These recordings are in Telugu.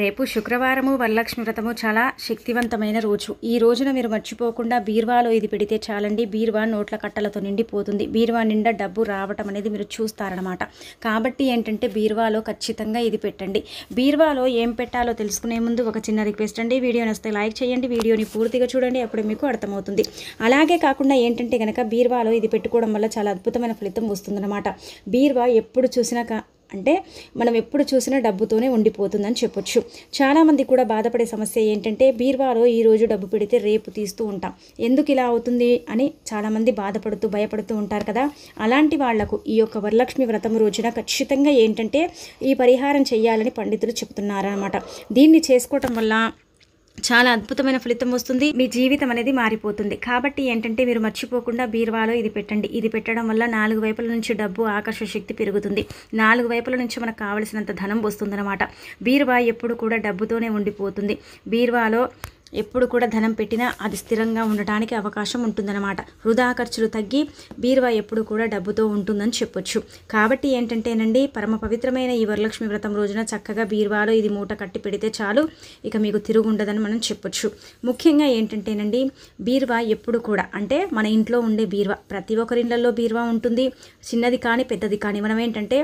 రేపు శుక్రవారము వరలక్ష్మి వ్రతము చాలా శక్తివంతమైన రోజు ఈ రోజున మీరు మర్చిపోకుండా బీర్వాలో ఇది పెడితే చాలండి బీర్వా నోట్ల కట్టలతో నిండిపోతుంది బీర్వా నిండా డబ్బు రావటం అనేది మీరు చూస్తారనమాట కాబట్టి ఏంటంటే బీర్వాలో ఖచ్చితంగా ఇది పెట్టండి బీర్వాలో ఏం పెట్టాలో తెలుసుకునే ముందు ఒక చిన్న రిక్వెస్ట్ అండి వీడియో నస్తే లైక్ చేయండి వీడియోని పూర్తిగా చూడండి అప్పుడు మీకు అర్థమవుతుంది అలాగే కాకుండా ఏంటంటే కనుక బీర్వాలో ఇది పెట్టుకోవడం వల్ల చాలా అద్భుతమైన ఫలితం వస్తుందన్నమాట బీర్వా ఎప్పుడు చూసినా అంటే మనం ఎప్పుడు చూసినా డబ్బుతోనే ఉండిపోతుందని చెప్పొచ్చు చాలామంది కూడా బాధపడే సమస్య ఏంటంటే బీర్వాలో ఈరోజు డబ్బు పెడితే రేపు తీస్తూ ఉంటాం ఎందుకు ఇలా అవుతుంది అని చాలామంది బాధపడుతూ భయపడుతూ ఉంటారు కదా అలాంటి వాళ్లకు ఈ యొక్క వరలక్ష్మి వ్రతం రోజున ఖచ్చితంగా ఏంటంటే ఈ పరిహారం చేయాలని పండితులు చెప్తున్నారనమాట దీన్ని చేసుకోవటం వల్ల చాలా అద్భుతమైన ఫలితం వస్తుంది మీ జీవితం అనేది మారిపోతుంది కాబట్టి ఏంటంటే మీరు మర్చిపోకుండా బీరువాలో ఇది పెట్టండి ఇది పెట్టడం వల్ల నాలుగు వైపుల నుంచి డబ్బు ఆకర్షణ శక్తి పెరుగుతుంది నాలుగు వైపుల నుంచి మనకు కావలసినంత ధనం వస్తుందన్నమాట బీరువా ఎప్పుడు కూడా డబ్బుతోనే ఉండిపోతుంది బీరువాలో ఎప్పుడు కూడా ధనం పెట్టినా అది స్థిరంగా ఉండటానికి అవకాశం ఉంటుందన్నమాట వృధా ఖర్చులు తగ్గి బీరువా ఎప్పుడు కూడా డబ్బుతో ఉంటుందని చెప్పొచ్చు కాబట్టి ఏంటంటేనండి పరమ పవిత్రమైన ఈ వరలక్ష్మి వ్రతం రోజున చక్కగా బీరువాలో ఇది మూట కట్టి పెడితే చాలు ఇక మీకు తిరుగుండదని మనం చెప్పొచ్చు ముఖ్యంగా ఏంటంటేనండి బీరువా ఎప్పుడు కూడా అంటే మన ఇంట్లో ఉండే బీరువా ప్రతి ఒక్కరి ఇళ్లలో బీరువా ఉంటుంది చిన్నది కానీ పెద్దది కానీ మనం ఏంటంటే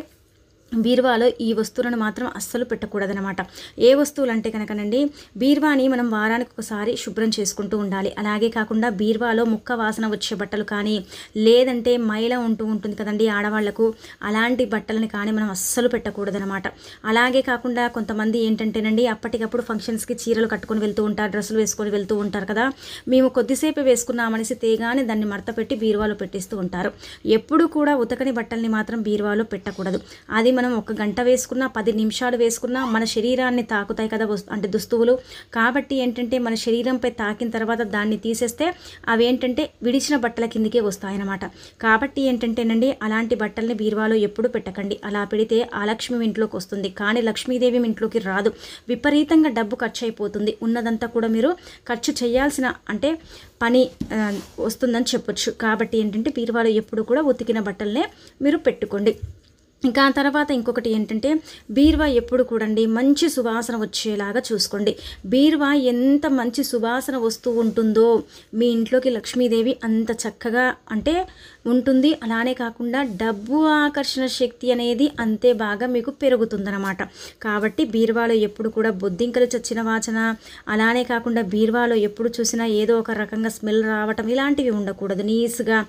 బీరువాలో ఈ వస్తువులను మాత్రం అస్సలు పెట్టకూడదనమాట ఏ వస్తువులు అంటే కనుకనండి బీర్వాని మనం వారానికి ఒకసారి శుభ్రం చేసుకుంటూ ఉండాలి అలాగే కాకుండా బీర్వాలో ముక్క వాసన వచ్చే బట్టలు కానీ లేదంటే మైల ఉంటూ ఉంటుంది కదండి ఆడవాళ్లకు అలాంటి బట్టలను కానీ మనం అస్సలు పెట్టకూడదనమాట అలాగే కాకుండా కొంతమంది ఏంటంటేనండి అప్పటికప్పుడు ఫంక్షన్స్కి చీరలు కట్టుకొని వెళ్తూ ఉంటారు డ్రెస్సులు వేసుకొని వెళ్తూ ఉంటారు కదా మేము కొద్దిసేపు వేసుకున్నామనేసి తేగానే దాన్ని మడత పెట్టి బీరువాలో పెట్టిస్తూ ఉంటారు ఎప్పుడు కూడా ఉతకని బట్టల్ని మాత్రం బీరువాలో పెట్టకూడదు అది మనం ఒక గంట వేసుకున్నా పది నిమిషాలు వేసుకున్నా మన శరీరాన్ని తాకుతాయి కదా అంటే దుస్తువులు కాబట్టి ఏంటంటే మన శరీరంపై తాకిన తర్వాత దాన్ని తీసేస్తే అవి ఏంటంటే విడిచిన బట్టల వస్తాయి వస్తాయన్నమాట కాబట్టి ఏంటంటేనండి అలాంటి బట్టల్ని బీరువాలో ఎప్పుడు పెట్టకండి అలా పెడితే ఆ లక్ష్మి ఇంట్లోకి వస్తుంది కానీ లక్ష్మీదేవి ఇంట్లోకి రాదు విపరీతంగా డబ్బు ఖర్చు అయిపోతుంది ఉన్నదంతా కూడా మీరు ఖర్చు చేయాల్సిన అంటే పని వస్తుందని చెప్పొచ్చు కాబట్టి ఏంటంటే బీరువాలో ఎప్పుడు కూడా ఉతికిన బట్టలనే మీరు పెట్టుకోండి ఇంకా తర్వాత ఇంకొకటి ఏంటంటే బీరువా ఎప్పుడు కూడండి మంచి సువాసన వచ్చేలాగా చూసుకోండి బీరువా ఎంత మంచి సువాసన వస్తూ ఉంటుందో మీ ఇంట్లోకి లక్ష్మీదేవి అంత చక్కగా అంటే ఉంటుంది అలానే కాకుండా డబ్బు ఆకర్షణ శక్తి అనేది అంతే బాగా మీకు పెరుగుతుందన్నమాట కాబట్టి బీర్వాలో ఎప్పుడు కూడా బొద్దింకలు చచ్చిన వాసన అలానే కాకుండా బీర్వాలో ఎప్పుడు చూసినా ఏదో ఒక రకంగా స్మెల్ రావటం ఇలాంటివి ఉండకూడదు నీస్గా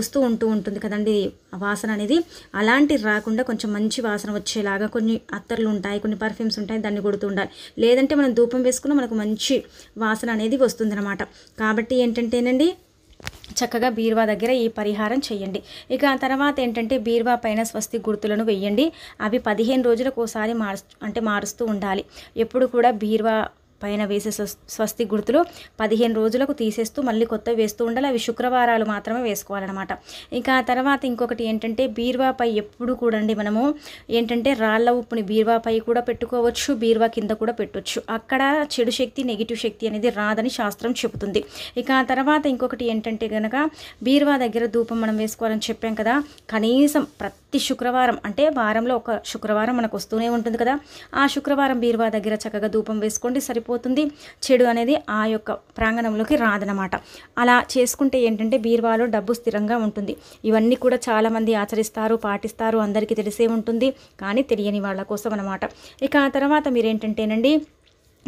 వస్తూ ఉంటూ ఉంటుంది కదండి వాసన అనేది అలాంటి రా రాకుండా కొంచెం మంచి వాసన వచ్చేలాగా కొన్ని అత్తర్లు ఉంటాయి కొన్ని పర్ఫ్యూమ్స్ ఉంటాయి దాన్ని ఉండాలి లేదంటే మనం ధూపం వేసుకున్న మనకు మంచి వాసన అనేది వస్తుందన్నమాట కాబట్టి ఏంటంటేనండి చక్కగా బీరువా దగ్గర ఈ పరిహారం చేయండి ఇక ఆ తర్వాత ఏంటంటే బీర్వా పైన స్వస్తి గుర్తులను వేయండి అవి పదిహేను రోజులకు ఒకసారి మార్చు అంటే మారుస్తూ ఉండాలి ఎప్పుడు కూడా బీరువా పైన వేసే స్వస్తి గుర్తులు పదిహేను రోజులకు తీసేస్తూ మళ్ళీ కొత్త వేస్తూ ఉండాలి అవి శుక్రవారాలు మాత్రమే వేసుకోవాలన్నమాట ఇంకా తర్వాత ఇంకొకటి ఏంటంటే బీర్వాపై ఎప్పుడు కూడండి మనము ఏంటంటే రాళ్ళ ఉప్పుని బీర్వాపై కూడా పెట్టుకోవచ్చు బీర్వా కింద కూడా పెట్టవచ్చు అక్కడ చెడు శక్తి నెగిటివ్ శక్తి అనేది రాదని శాస్త్రం చెబుతుంది ఇక తర్వాత ఇంకొకటి ఏంటంటే కనుక బీర్వా దగ్గర ధూపం మనం వేసుకోవాలని చెప్పాం కదా కనీసం ప్రతి శుక్రవారం అంటే వారంలో ఒక శుక్రవారం మనకు వస్తూనే ఉంటుంది కదా ఆ శుక్రవారం బీర్వా దగ్గర చక్కగా ధూపం వేసుకోండి సరి వెళ్ళిపోతుంది చెడు అనేది ఆ యొక్క ప్రాంగణంలోకి రాదనమాట అలా చేసుకుంటే ఏంటంటే బీర్వాలో డబ్బు స్థిరంగా ఉంటుంది ఇవన్నీ కూడా చాలామంది ఆచరిస్తారు పాటిస్తారు అందరికీ తెలిసే ఉంటుంది కానీ తెలియని వాళ్ళ కోసం అనమాట ఇక ఆ తర్వాత మీరేంటంటేనండి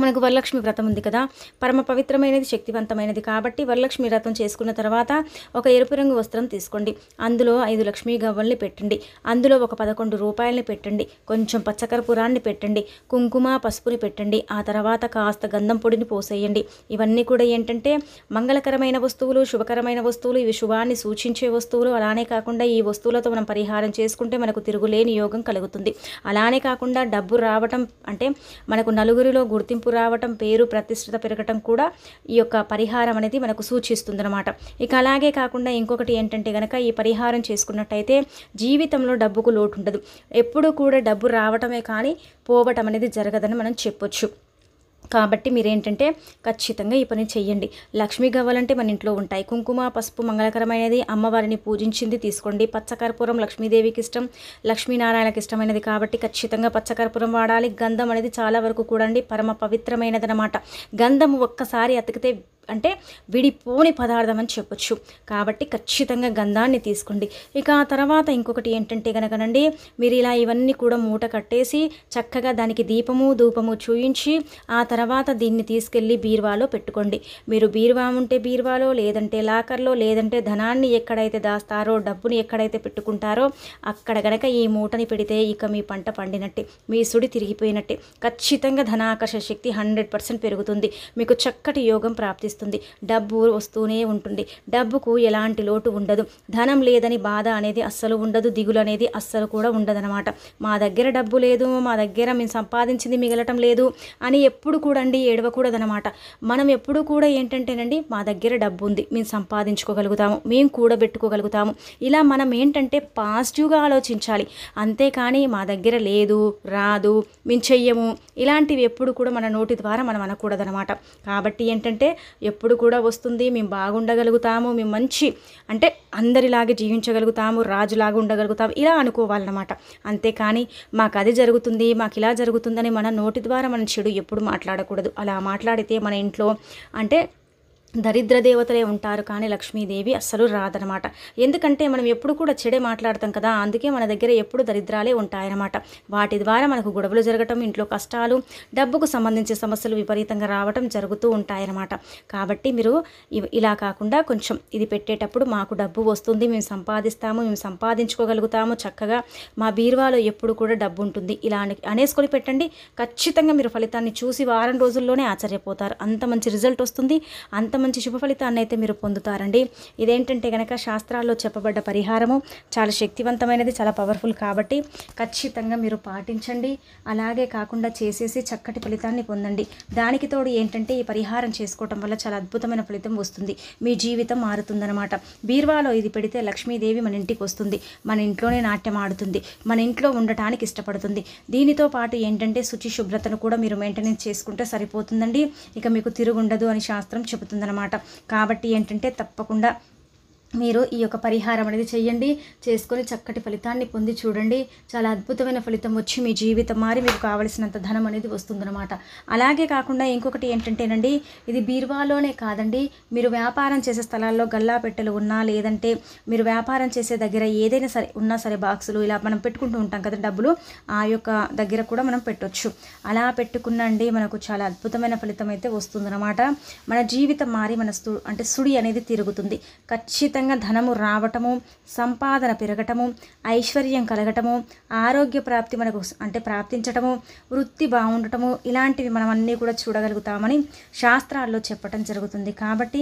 మనకు వరలక్ష్మి వ్రతం ఉంది కదా పరమ పవిత్రమైనది శక్తివంతమైనది కాబట్టి వరలక్ష్మి వ్రతం చేసుకున్న తర్వాత ఒక ఎరుపు రంగు వస్త్రం తీసుకోండి అందులో ఐదు లక్ష్మీ గవ్వల్ని పెట్టండి అందులో ఒక పదకొండు రూపాయలని పెట్టండి కొంచెం పచ్చకర్పూరాన్ని పెట్టండి కుంకుమ పసుపుని పెట్టండి ఆ తర్వాత కాస్త గంధం పొడిని పోసేయండి ఇవన్నీ కూడా ఏంటంటే మంగళకరమైన వస్తువులు శుభకరమైన వస్తువులు ఇవి శుభాన్ని సూచించే వస్తువులు అలానే కాకుండా ఈ వస్తువులతో మనం పరిహారం చేసుకుంటే మనకు తిరుగులేని యోగం కలుగుతుంది అలానే కాకుండా డబ్బు రావటం అంటే మనకు నలుగురిలో గుర్తింపు మార్పు రావటం పేరు ప్రతిష్టత పెరగటం కూడా ఈ యొక్క పరిహారం అనేది మనకు సూచిస్తుందన్నమాట ఇక అలాగే కాకుండా ఇంకొకటి ఏంటంటే కనుక ఈ పరిహారం చేసుకున్నట్టయితే జీవితంలో డబ్బుకు లోటు ఉండదు ఎప్పుడూ కూడా డబ్బు రావటమే కానీ పోవటం అనేది జరగదని మనం చెప్పొచ్చు కాబట్టి మీరేంటంటే ఖచ్చితంగా ఈ పని చేయండి లక్ష్మీ కావాలంటే మన ఇంట్లో ఉంటాయి కుంకుమ పసుపు మంగళకరమైనది అమ్మవారిని పూజించింది తీసుకోండి పచ్చకర్పూరం లక్ష్మీదేవికి ఇష్టం లక్ష్మీనారాయణకి ఇష్టమైనది కాబట్టి ఖచ్చితంగా పచ్చకర్పూరం వాడాలి గంధం అనేది చాలా వరకు కూడండి పరమ పవిత్రమైనది అనమాట గంధం ఒక్కసారి అతికితే అంటే విడిపోని పదార్థం అని చెప్పచ్చు కాబట్టి ఖచ్చితంగా గంధాన్ని తీసుకోండి ఇక ఆ తర్వాత ఇంకొకటి ఏంటంటే కనుకనండి మీరు ఇలా ఇవన్నీ కూడా మూట కట్టేసి చక్కగా దానికి దీపము ధూపము చూయించి ఆ తర్వాత దీన్ని తీసుకెళ్ళి బీరువాలో పెట్టుకోండి మీరు బీరువా ఉంటే బీరువాలో లేదంటే లాకర్లో లేదంటే ధనాన్ని ఎక్కడైతే దాస్తారో డబ్బుని ఎక్కడైతే పెట్టుకుంటారో అక్కడ గనక ఈ మూటని పెడితే ఇక మీ పంట పండినట్టే మీ సుడి తిరిగిపోయినట్టే ఖచ్చితంగా ధనాకర్షణ శక్తి హండ్రెడ్ పర్సెంట్ పెరుగుతుంది మీకు చక్కటి యోగం ప్రాప్తిస్తుంది కనిపిస్తుంది డబ్బు వస్తూనే ఉంటుంది డబ్బుకు ఎలాంటి లోటు ఉండదు ధనం లేదని బాధ అనేది అస్సలు ఉండదు దిగులు అనేది అస్సలు కూడా ఉండదనమాట మా దగ్గర డబ్బు లేదు మా దగ్గర మేము సంపాదించింది మిగలటం లేదు అని ఎప్పుడు కూడా అండి ఏడవకూడదనమాట మనం ఎప్పుడు కూడా ఏంటంటేనండి మా దగ్గర డబ్బు ఉంది మేము సంపాదించుకోగలుగుతాము మేము కూడబెట్టుకోగలుగుతాము ఇలా మనం ఏంటంటే పాజిటివ్గా ఆలోచించాలి అంతేకాని మా దగ్గర లేదు రాదు మేము చెయ్యము ఇలాంటివి ఎప్పుడు కూడా మన నోటి ద్వారా మనం అనకూడదనమాట కాబట్టి ఏంటంటే ఎప్పుడు కూడా వస్తుంది మేము బాగుండగలుగుతాము మేము మంచి అంటే అందరిలాగే జీవించగలుగుతాము రాజులాగా ఉండగలుగుతాము ఇలా అనుకోవాలన్నమాట అంతేకాని మాకు అది జరుగుతుంది మాకు ఇలా జరుగుతుందని మన నోటి ద్వారా మనం చెడు ఎప్పుడు మాట్లాడకూడదు అలా మాట్లాడితే మన ఇంట్లో అంటే దరిద్ర దేవతలే ఉంటారు కానీ లక్ష్మీదేవి అస్సలు రాదనమాట ఎందుకంటే మనం ఎప్పుడు కూడా చెడే మాట్లాడతాం కదా అందుకే మన దగ్గర ఎప్పుడు దరిద్రాలే ఉంటాయన్నమాట వాటి ద్వారా మనకు గొడవలు జరగటం ఇంట్లో కష్టాలు డబ్బుకు సంబంధించిన సమస్యలు విపరీతంగా రావటం జరుగుతూ ఉంటాయన్నమాట కాబట్టి మీరు ఇలా కాకుండా కొంచెం ఇది పెట్టేటప్పుడు మాకు డబ్బు వస్తుంది మేము సంపాదిస్తాము మేము సంపాదించుకోగలుగుతాము చక్కగా మా బీరువాలో ఎప్పుడు కూడా డబ్బు ఉంటుంది ఇలా అనేసుకొని పెట్టండి ఖచ్చితంగా మీరు ఫలితాన్ని చూసి వారం రోజుల్లోనే ఆశ్చర్యపోతారు అంత మంచి రిజల్ట్ వస్తుంది అంత మంచి శుభ ఫలితాన్ని అయితే మీరు పొందుతారండి ఇదేంటంటే కనుక శాస్త్రాల్లో చెప్పబడ్డ పరిహారము చాలా శక్తివంతమైనది చాలా పవర్ఫుల్ కాబట్టి ఖచ్చితంగా మీరు పాటించండి అలాగే కాకుండా చేసేసి చక్కటి ఫలితాన్ని పొందండి దానికి తోడు ఏంటంటే ఈ పరిహారం చేసుకోవటం వల్ల చాలా అద్భుతమైన ఫలితం వస్తుంది మీ జీవితం మారుతుందనమాట బీర్వాలో ఇది పెడితే లక్ష్మీదేవి మన ఇంటికి వస్తుంది మన ఇంట్లోనే నాట్యం ఆడుతుంది మన ఇంట్లో ఉండటానికి ఇష్టపడుతుంది దీనితో పాటు ఏంటంటే శుచి శుభ్రతను కూడా మీరు మెయింటెనెన్స్ చేసుకుంటే సరిపోతుందండి ఇక మీకు తిరుగుండదు అని శాస్త్రం చెబుతుంది అనమాట కాబట్టి ఏంటంటే తప్పకుండా మీరు ఈ యొక్క పరిహారం అనేది చేయండి చేసుకొని చక్కటి ఫలితాన్ని పొంది చూడండి చాలా అద్భుతమైన ఫలితం వచ్చి మీ జీవితం మారి మీకు కావలసినంత ధనం అనేది వస్తుందన్నమాట అలాగే కాకుండా ఇంకొకటి ఏంటంటేనండి ఇది బీరువాలోనే కాదండి మీరు వ్యాపారం చేసే స్థలాల్లో గల్లా పెట్టెలు ఉన్నా లేదంటే మీరు వ్యాపారం చేసే దగ్గర ఏదైనా సరే ఉన్నా సరే బాక్సులు ఇలా మనం పెట్టుకుంటూ ఉంటాం కదా డబ్బులు ఆ యొక్క దగ్గర కూడా మనం పెట్టవచ్చు అలా పెట్టుకున్నండి మనకు చాలా అద్భుతమైన ఫలితం అయితే వస్తుందన్నమాట మన జీవితం మారి మన అంటే సుడి అనేది తిరుగుతుంది ఖచ్చితంగా విపరీతంగా ధనము రావటము సంపాదన పెరగటము ఐశ్వర్యం కలగటము ఆరోగ్య ప్రాప్తి మనకు అంటే ప్రాప్తించటము వృత్తి బాగుండటము ఇలాంటివి మనం అన్నీ కూడా చూడగలుగుతామని శాస్త్రాల్లో చెప్పటం జరుగుతుంది కాబట్టి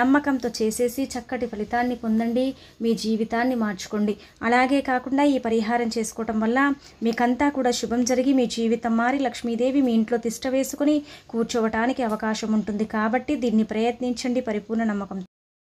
నమ్మకంతో చేసేసి చక్కటి ఫలితాన్ని పొందండి మీ జీవితాన్ని మార్చుకోండి అలాగే కాకుండా ఈ పరిహారం చేసుకోవటం వల్ల మీకంతా కూడా శుభం జరిగి మీ జీవితం మారి లక్ష్మీదేవి మీ ఇంట్లో తిష్ట వేసుకుని కూర్చోవటానికి అవకాశం ఉంటుంది కాబట్టి దీన్ని ప్రయత్నించండి పరిపూర్ణ నమ్మకం